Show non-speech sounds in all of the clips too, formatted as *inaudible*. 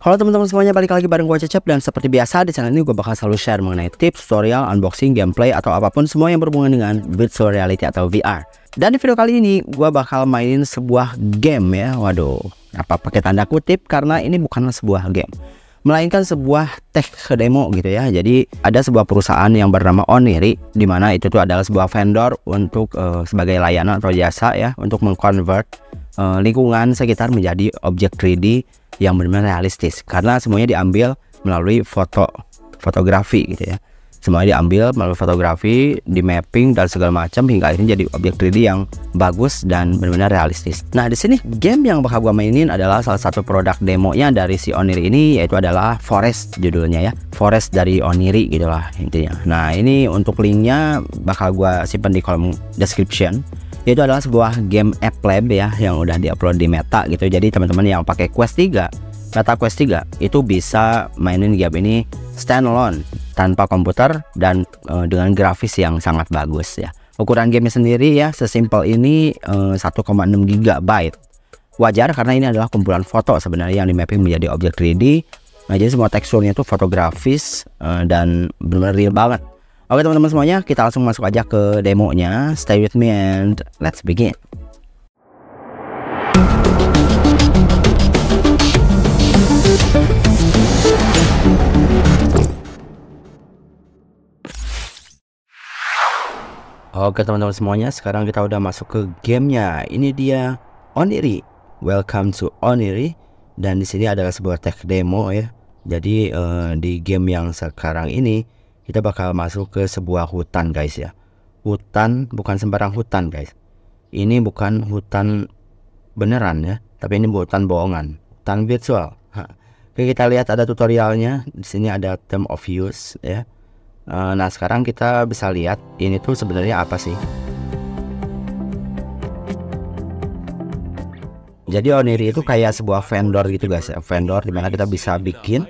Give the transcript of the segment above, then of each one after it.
Halo teman-teman semuanya, balik lagi bareng gue Cecep dan seperti biasa di channel ini gue bakal selalu share mengenai tips, tutorial, unboxing, gameplay atau apapun semua yang berhubungan dengan virtual reality atau VR. Dan di video kali ini gue bakal mainin sebuah game ya, waduh, apa pakai tanda kutip karena ini bukanlah sebuah game melainkan sebuah tech demo gitu ya. Jadi ada sebuah perusahaan yang bernama Oniri di mana itu tuh adalah sebuah vendor untuk uh, sebagai layanan atau jasa ya untuk mengkonvert uh, eh, lingkungan sekitar menjadi objek 3D yang benar-benar realistis karena semuanya diambil melalui foto fotografi gitu ya semuanya diambil melalui fotografi di mapping dan segala macam hingga akhirnya jadi objek 3D yang bagus dan benar-benar realistis. Nah di sini game yang bakal gua mainin adalah salah satu produk demonya dari si Oniri ini yaitu adalah Forest judulnya ya Forest dari Oniri gitulah intinya. Nah ini untuk linknya bakal gua simpan di kolom description itu adalah sebuah game app lab ya yang udah diupload di Meta gitu. Jadi teman-teman yang pakai Quest 3, Meta Quest 3 itu bisa mainin game ini standalone tanpa komputer dan uh, dengan grafis yang sangat bagus ya. Ukuran game sendiri ya sesimpel ini uh, 1,6 GB. Wajar karena ini adalah kumpulan foto sebenarnya yang di mapping menjadi objek 3D. Nah, jadi semua teksturnya itu fotografis uh, dan benar-benar real banget Oke teman-teman semuanya, kita langsung masuk aja ke demonya. Stay with me and let's begin. Oke teman-teman semuanya, sekarang kita udah masuk ke gamenya. Ini dia Oniri. Welcome to Oniri. Dan di sini adalah sebuah tech demo ya. Jadi uh, di game yang sekarang ini kita bakal masuk ke sebuah hutan guys ya hutan bukan sembarang hutan guys ini bukan hutan beneran ya tapi ini hutan bohongan hutan virtual oke kita lihat ada tutorialnya di sini ada term of use ya eh, nah sekarang kita bisa lihat ini tuh sebenarnya apa sih jadi Oniri itu kayak sebuah vendor gitu guys ya vendor dimana kita bisa bikin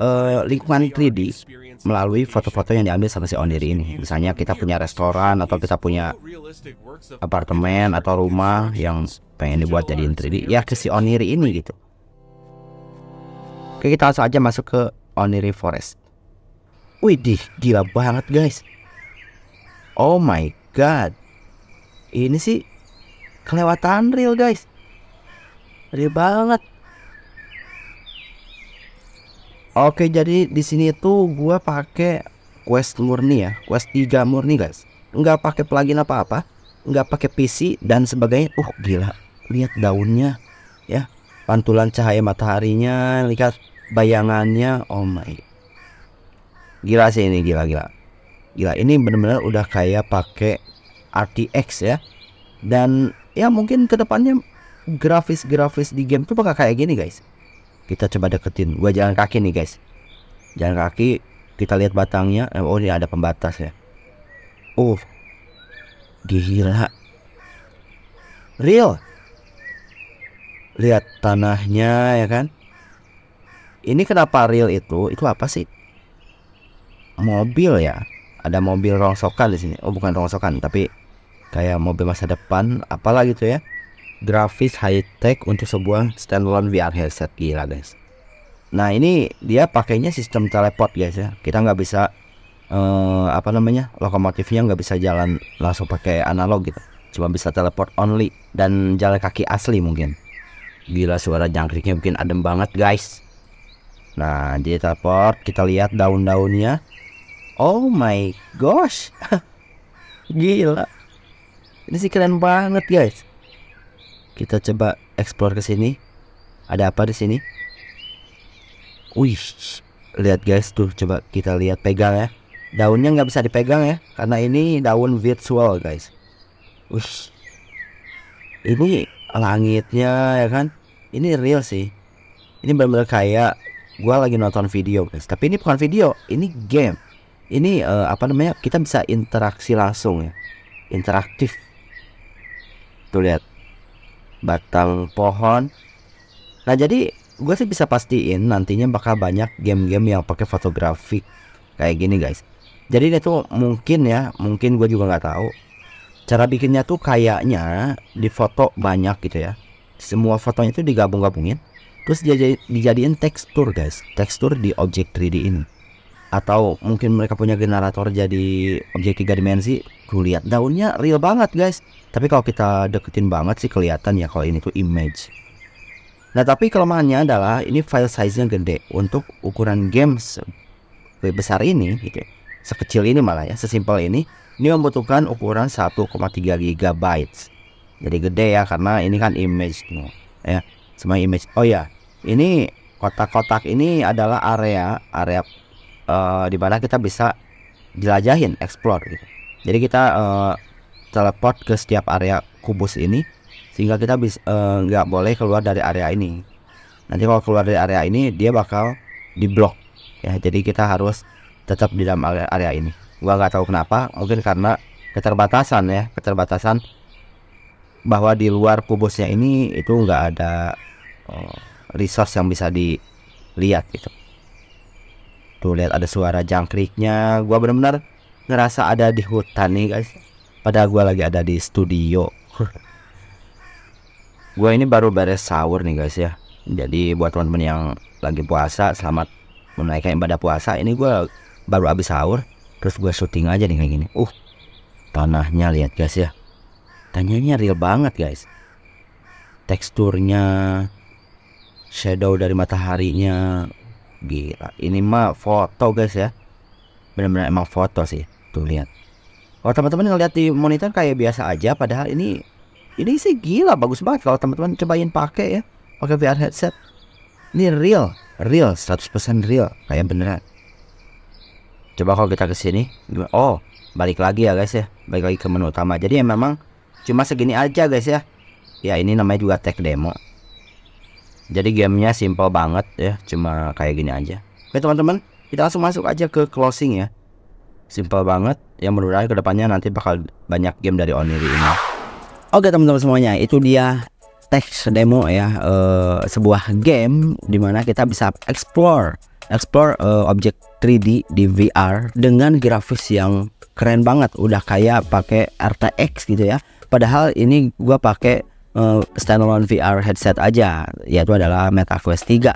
uh, lingkungan 3D melalui foto-foto yang diambil sama si oniri ini. Misalnya kita punya restoran atau kita punya apartemen atau rumah yang pengen dibuat jadi 3D ya ke si oniri ini gitu. Oke kita langsung aja masuk ke oniri forest. Widih gila banget guys. Oh my god. Ini sih kelewatan real guys. Real banget. Oke, jadi di sini itu gua pakai quest murni ya, quest 3 murni guys. Nggak pakai plugin apa-apa, nggak pakai PC dan sebagainya. Uh, gila. Lihat daunnya ya. Pantulan cahaya mataharinya, lihat bayangannya. Oh my. Gila sih ini, gila gila. Gila, ini benar-benar udah kayak pakai RTX ya. Dan ya mungkin kedepannya grafis-grafis di game tuh bakal kayak gini guys kita coba deketin gua jalan kaki nih guys jalan kaki kita lihat batangnya eh, oh ini ada pembatas ya uh gila real lihat tanahnya ya kan ini kenapa real itu itu apa sih mobil ya ada mobil rongsokan di sini oh bukan rongsokan tapi kayak mobil masa depan apalah gitu ya grafis high tech untuk sebuah standalone VR headset gila guys. Nah ini dia pakainya sistem teleport guys ya. Kita nggak bisa uh, apa namanya lokomotifnya nggak bisa jalan langsung pakai analog gitu. Cuma bisa teleport only dan jalan kaki asli mungkin. Gila suara jangkriknya mungkin adem banget guys. Nah jadi teleport kita lihat daun-daunnya. Oh my gosh. *laughs* Gila. Ini sih keren banget guys. Kita coba explore ke sini. Ada apa di sini? Wih, lihat guys tuh coba kita lihat pegang ya. Daunnya nggak bisa dipegang ya karena ini daun virtual guys. Wih, ini langitnya ya kan? Ini real sih. Ini benar-benar kayak gue lagi nonton video guys. Tapi ini bukan video, ini game. Ini uh, apa namanya? Kita bisa interaksi langsung ya. Interaktif. Tuh lihat batang pohon. Nah jadi gue sih bisa pastiin nantinya bakal banyak game-game yang pakai fotografi kayak gini guys. Jadi itu mungkin ya, mungkin gue juga nggak tahu. Cara bikinnya tuh kayaknya di foto banyak gitu ya. Semua fotonya itu digabung-gabungin, terus dijadiin tekstur guys, tekstur di objek 3D ini atau mungkin mereka punya generator jadi objek tiga dimensi tuh lihat daunnya real banget guys tapi kalau kita deketin banget sih kelihatan ya kalau ini tuh image nah tapi kelemahannya adalah ini file size nya gede untuk ukuran games lebih besar ini gitu ya, sekecil ini malah ya sesimpel ini ini membutuhkan ukuran 1,3 GB jadi gede ya karena ini kan image gitu ya semua image oh ya ini kotak-kotak ini adalah area area uh, mana kita bisa jelajahin, explore gitu. Jadi kita uh, teleport ke setiap area kubus ini sehingga kita bisa eh, nggak uh, boleh keluar dari area ini. Nanti kalau keluar dari area ini dia bakal diblok ya. Jadi kita harus tetap di dalam area, area ini. Gua nggak tahu kenapa, mungkin karena keterbatasan ya, keterbatasan bahwa di luar kubusnya ini itu nggak ada uh, resource yang bisa dilihat gitu. Tuh lihat ada suara jangkriknya. Gua bener-bener ngerasa ada di hutan nih guys. Padahal gua lagi ada di studio. *laughs* gua ini baru beres sahur nih guys ya. Jadi buat teman-teman yang lagi puasa, selamat menaikkan ibadah puasa. Ini gua baru habis sahur, terus gua syuting aja nih kayak gini. Uh, tanahnya lihat guys ya. tanyanya real banget guys. Teksturnya, shadow dari mataharinya gila ini mah foto guys ya benar-benar emang foto sih tuh lihat kalau oh, teman-teman ngeliat di monitor kayak biasa aja padahal ini ini sih gila bagus banget kalau teman-teman cobain pakai ya pakai VR headset ini real real 100% real kayak beneran coba kalau kita ke sini oh balik lagi ya guys ya balik lagi ke menu utama jadi ya memang cuma segini aja guys ya ya ini namanya juga tag demo jadi gamenya simple banget ya cuma kayak gini aja oke teman-teman kita langsung masuk aja ke closing ya simple banget yang menurut saya kedepannya nanti bakal banyak game dari Oniri ini oke teman-teman semuanya itu dia teks demo ya uh, sebuah game dimana kita bisa explore explore uh, objek 3D di VR dengan grafis yang keren banget udah kayak pakai RTX gitu ya padahal ini gua pakai uh, standalone VR headset aja yaitu adalah Meta Quest 3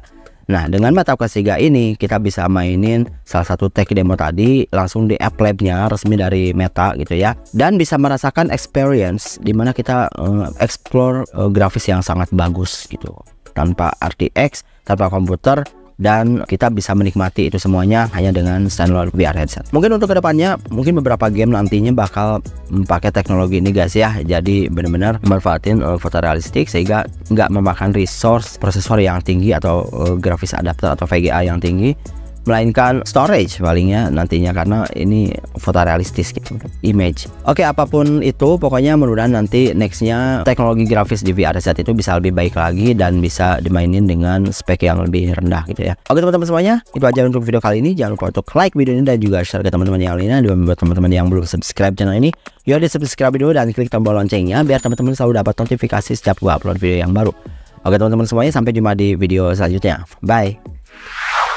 nah dengan Meta Quest 3 ini kita bisa mainin salah satu tech demo tadi langsung di app labnya resmi dari Meta gitu ya dan bisa merasakan experience dimana kita uh, explore uh, grafis yang sangat bagus gitu tanpa RTX tanpa komputer dan kita bisa menikmati itu semuanya hanya dengan standalone VR headset. Mungkin untuk kedepannya mungkin beberapa game nantinya bakal memakai teknologi ini guys ya, jadi benar-benar manfaatin uh, fotorealistik sehingga nggak memakan resource prosesor yang tinggi atau uh, grafis adapter atau VGA yang tinggi melainkan storage palingnya nantinya karena ini fotorealistis gitu, image. Oke, apapun itu pokoknya mudah-mudahan nanti nextnya teknologi grafis di VR saat itu bisa lebih baik lagi dan bisa dimainin dengan spek yang lebih rendah gitu ya. Oke teman-teman semuanya, itu aja untuk video kali ini. Jangan lupa untuk like video ini dan juga share ke teman-teman yang lainnya dan buat teman-teman yang belum subscribe channel ini, yuk di subscribe dulu dan klik tombol loncengnya biar teman-teman selalu dapat notifikasi setiap gua upload video yang baru. Oke teman-teman semuanya, sampai jumpa di video selanjutnya. Bye.